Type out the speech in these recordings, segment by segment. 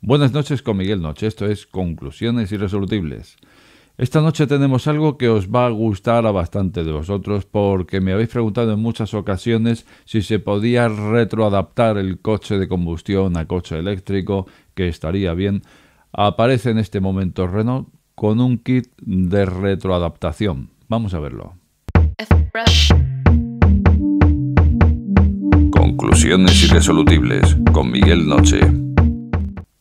Buenas noches con Miguel Noche, esto es Conclusiones Irresolutibles. Esta noche tenemos algo que os va a gustar a bastante de vosotros porque me habéis preguntado en muchas ocasiones si se podía retroadaptar el coche de combustión a coche eléctrico, que estaría bien. Aparece en este momento Renault con un kit de retroadaptación. Vamos a verlo. Conclusiones irresolutibles con Miguel Noche.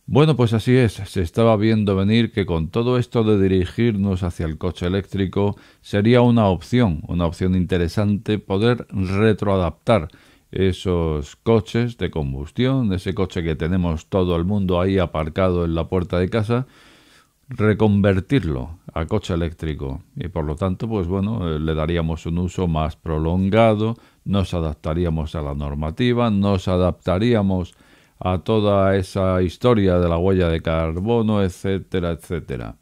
Bueno, pues así es, se estaba viendo venir que con todo esto de dirigirnos hacia el coche eléctrico sería una opción, una opción interesante poder retroadaptar esos coches de combustión, ese coche que tenemos todo el mundo ahí aparcado en la puerta de casa, reconvertirlo a coche eléctrico y por lo tanto pues bueno eh, le daríamos un uso más prolongado nos adaptaríamos a la normativa nos adaptaríamos a toda esa historia de la huella de carbono, etcétera, etcétera.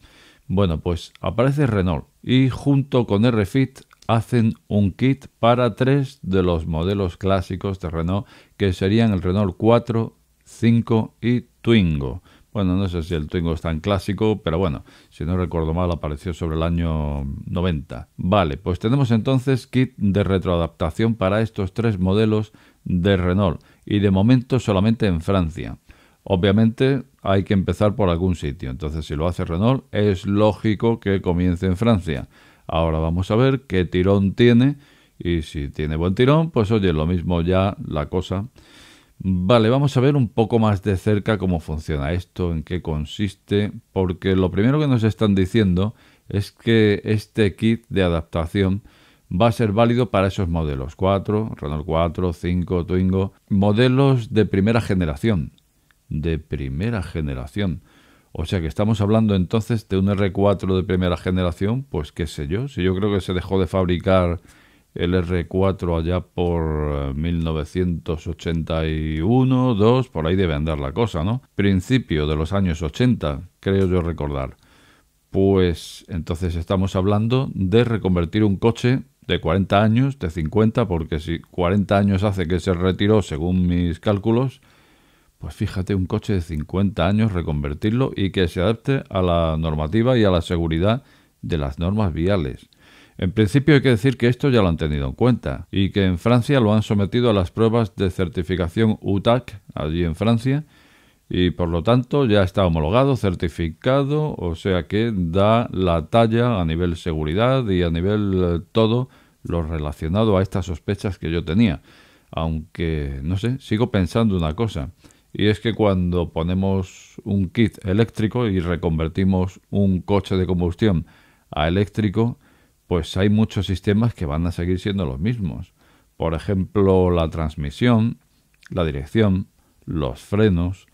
Bueno, pues aparece Renault y junto con RFIT hacen un kit para tres de los modelos clásicos de Renault que serían el Renault 4, 5 y Twingo. Bueno, no sé si el Twingo es tan clásico, pero bueno, si no recuerdo mal, apareció sobre el año 90. Vale, pues tenemos entonces kit de retroadaptación para estos tres modelos de Renault y de momento solamente en Francia. Obviamente hay que empezar por algún sitio, entonces si lo hace Renault es lógico que comience en Francia. Ahora vamos a ver qué tirón tiene y si tiene buen tirón, pues oye, lo mismo ya la cosa. Vale, vamos a ver un poco más de cerca cómo funciona esto, en qué consiste, porque lo primero que nos están diciendo es que este kit de adaptación va a ser válido para esos modelos 4, Renault 4, 5, Twingo, modelos de primera generación, de primera generación. O sea que estamos hablando entonces de un R4 de primera generación, pues qué sé yo, si yo creo que se dejó de fabricar el R4 allá por 1981, eh, 2, por ahí debe andar la cosa, ¿no? Principio de los años 80, creo yo recordar. Pues entonces estamos hablando de reconvertir un coche de 40 años, de 50, porque si 40 años hace que se retiró, según mis cálculos, pues fíjate, un coche de 50 años, reconvertirlo y que se adapte a la normativa y a la seguridad de las normas viales. En principio hay que decir que esto ya lo han tenido en cuenta y que en Francia lo han sometido a las pruebas de certificación UTAC, allí en Francia, y por lo tanto ya está homologado, certificado, o sea que da la talla a nivel seguridad y a nivel eh, todo lo relacionado a estas sospechas que yo tenía. Aunque, no sé, sigo pensando una cosa, y es que cuando ponemos un kit eléctrico y reconvertimos un coche de combustión a eléctrico, pues hay muchos sistemas que van a seguir siendo los mismos. Por ejemplo, la transmisión, la dirección, los frenos,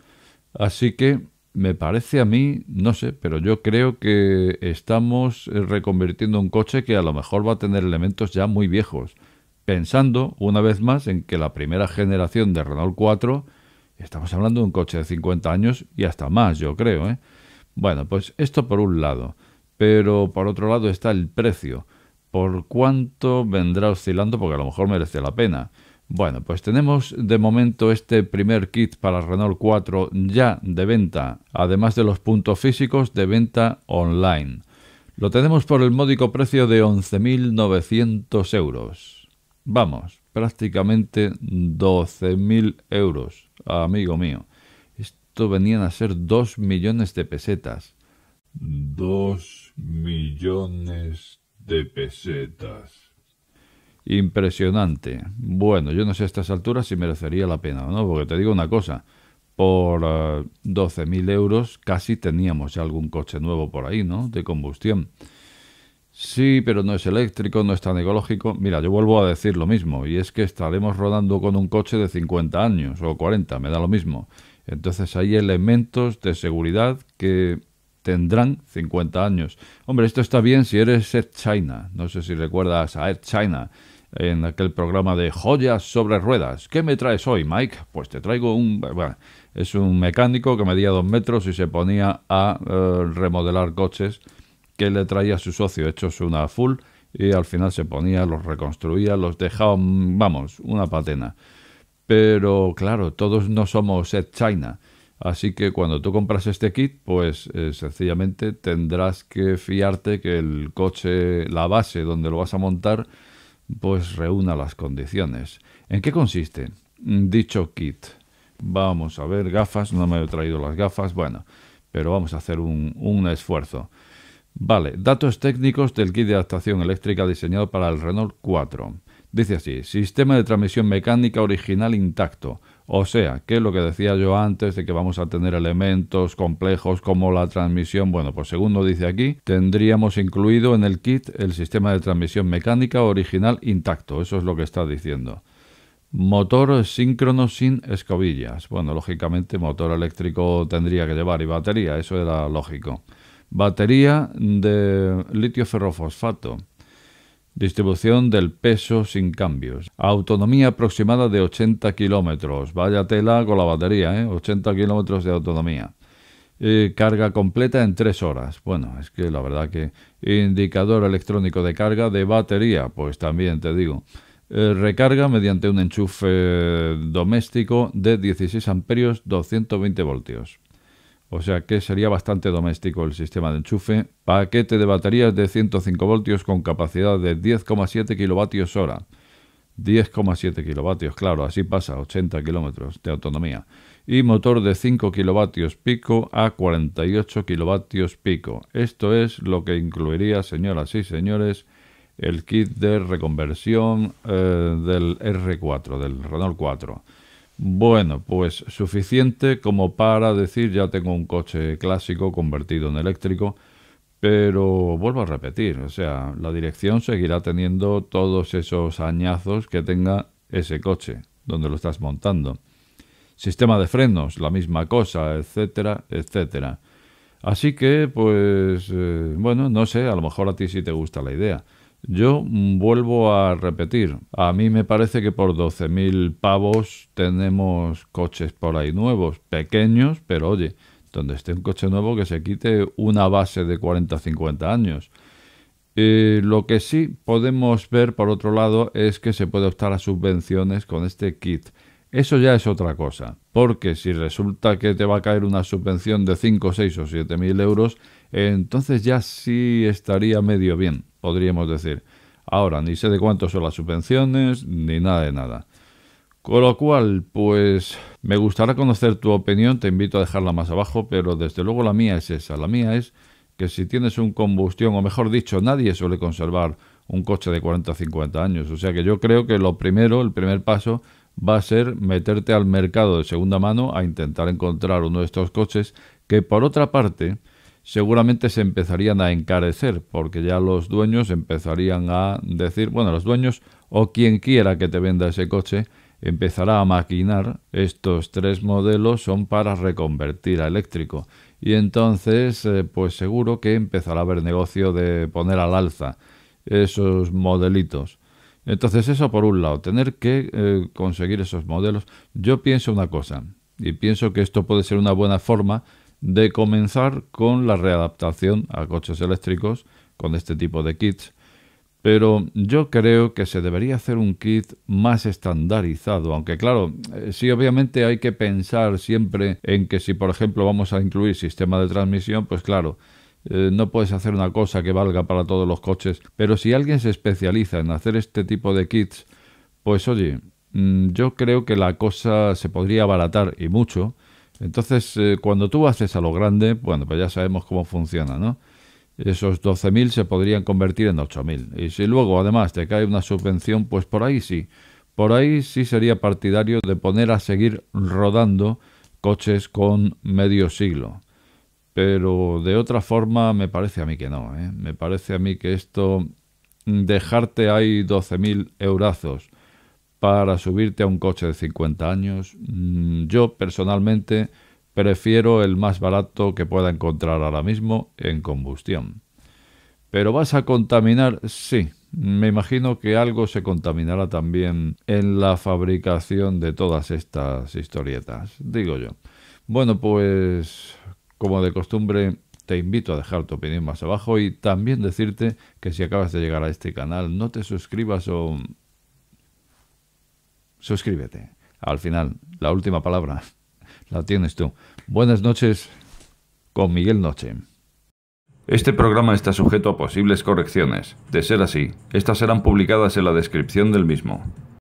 Así que me parece a mí, no sé, pero yo creo que estamos eh, reconvirtiendo un coche que a lo mejor va a tener elementos ya muy viejos, pensando una vez más en que la primera generación de Renault 4 estamos hablando de un coche de 50 años y hasta más, yo creo, ¿eh? Bueno, pues esto por un lado, pero por otro lado está el precio. ¿Por cuánto vendrá oscilando? Porque a lo mejor merece la pena. Bueno, pues tenemos de momento este primer kit para Renault 4 ya de venta, además de los puntos físicos de venta online. Lo tenemos por el módico precio de 11.900 euros. Vamos, prácticamente 12.000 euros, amigo mío. Esto venían a ser 2 millones de pesetas. 2 millones de pesetas. Impresionante. Bueno, yo no sé a estas alturas si merecería la pena o no, porque te digo una cosa, por 12.000 eh, euros casi teníamos ya algún coche nuevo por ahí, ¿no? De combustión. Sí, pero no es eléctrico, no es tan ecológico. Mira, yo vuelvo a decir lo mismo, y es que estaremos rodando con un coche de 50 años o 40, me da lo mismo. Entonces hay elementos de seguridad que tendrán 50 años. Hombre, esto está bien si eres Ed China. No sé si recuerdas a Ed China, en aquel programa de joyas sobre ruedas. ¿Qué me traes hoy, Mike? Pues te traigo un... Bueno, es un mecánico que medía dos metros y se ponía a eh, remodelar coches que le traía a su socio, hechos una full, y al final se ponía, los reconstruía, los dejaba, mm, vamos, una patena. Pero claro, todos no somos Ed China. Así que cuando tú compras este kit, pues eh, sencillamente tendrás que fiarte que el coche, la base donde lo vas a montar, pues reúna las condiciones. ¿En qué consiste mm, dicho kit? Vamos a ver, gafas, no me he traído las gafas, bueno, pero vamos a hacer un, esfuerzo. Vale, datos técnicos del kit de adaptación eléctrica diseñado para el Renault 4. Dice así, sistema de transmisión mecánica original intacto, o sea, que lo que decía yo antes de que vamos a tener elementos complejos como la transmisión, bueno, pues según dice aquí, tendríamos incluido en el kit el sistema de transmisión mecánica original intacto, eso es lo que está diciendo. Motor síncrono sin escobillas. Bueno, lógicamente motor eléctrico tendría que llevar y batería, eso era lógico. Batería de litio ferrofosfato. Distribución del peso sin cambios. Autonomía aproximada de 80 kilómetros. Vaya tela con la batería, ¿eh? 80 kilómetros de autonomía. carga completa en 3 horas. Bueno, es que la verdad que indicador electrónico de carga de batería, pues también te digo. Eh, recarga mediante un enchufe doméstico de 16 amperios 220 voltios o sea que sería bastante doméstico el sistema de enchufe. Paquete de baterías de 105 voltios con capacidad de 10,7 kilovatios hora. 10,7 kilovatios, claro, así pasa, 80 kilómetros de autonomía. Y motor de 5 kilovatios pico a 48 kilovatios pico. Esto es lo que incluiría, señoras y señores, el kit de reconversión eh, del R4, del Renault 4. Bueno, pues suficiente como para decir ya tengo un coche clásico convertido en eléctrico, pero vuelvo a repetir, o sea, la dirección seguirá teniendo todos esos añazos que tenga ese coche donde lo estás montando. Sistema de frenos, la misma cosa, etcétera, etcétera. Así que, pues, eh, bueno, no sé, a lo mejor a ti sí te gusta la idea. Yo vuelvo a repetir, a mí me parece que por 12.000 pavos tenemos coches por ahí nuevos, pequeños, pero oye, donde esté un coche nuevo que se quite una base de 40 o 50 años. Eh, lo que sí podemos ver, por otro lado, es que se puede optar a subvenciones con este kit. Eso ya es otra cosa, porque si resulta que te va a caer una subvención de 5, 6 o 7.000 euros, entonces ya sí estaría medio bien, podríamos decir. Ahora, ni sé de cuánto son las subvenciones, ni nada de nada. Con lo cual, pues me gustará conocer tu opinión, te invito a dejarla más abajo, pero desde luego la mía es esa. La mía es que si tienes un combustión, o mejor dicho, nadie suele conservar un coche de 40 o 50 años. O sea que yo creo que lo primero, el primer paso, va a ser meterte al mercado de segunda mano a intentar encontrar uno de estos coches que por otra parte seguramente se empezarían a encarecer, porque ya los dueños empezarían a decir, bueno, los dueños o quien quiera que te venda ese coche, empezará a maquinar estos tres modelos son para reconvertir a eléctrico y entonces eh, pues seguro que empezará a haber negocio de poner al alza esos modelitos entonces eso por un lado tener que eh, conseguir esos modelos yo pienso una cosa y pienso que esto puede ser una buena forma de comenzar con la readaptación a coches eléctricos con este tipo de kits, pero yo creo que se debería hacer un kit más estandarizado, aunque claro, eh, sí obviamente hay que pensar siempre en que si por ejemplo vamos a incluir sistema de transmisión, pues claro, eh, no puedes hacer una cosa que valga para todos los coches, pero si alguien se especializa en hacer este tipo de kits, pues oye, mm, yo creo que la cosa se podría abaratar y mucho, entonces, eh, cuando tú haces a lo grande, bueno, pues ya sabemos cómo funciona, ¿no? Esos 12.000 se podrían convertir en 8.000. Y si luego, además, te cae una subvención, pues por ahí sí. Por ahí sí sería partidario de poner a seguir rodando coches con medio siglo. Pero de otra forma me parece a mí que no. ¿eh? Me parece a mí que esto dejarte ahí 12.000 eurazos para subirte a un coche de 50 años, mm, yo personalmente prefiero el más barato que pueda encontrar ahora mismo en combustión. Pero vas a contaminar, sí, me imagino que algo se contaminará también en la fabricación de todas estas historietas, digo yo. Bueno, pues como de costumbre, te invito a dejar tu opinión más abajo y también decirte que si acabas de llegar a este canal, no te suscribas o suscríbete. Al final, la última palabra la tienes tú. Buenas noches con Miguel Noche. Este programa está sujeto a posibles correcciones. De ser así, estas serán publicadas en la descripción del mismo.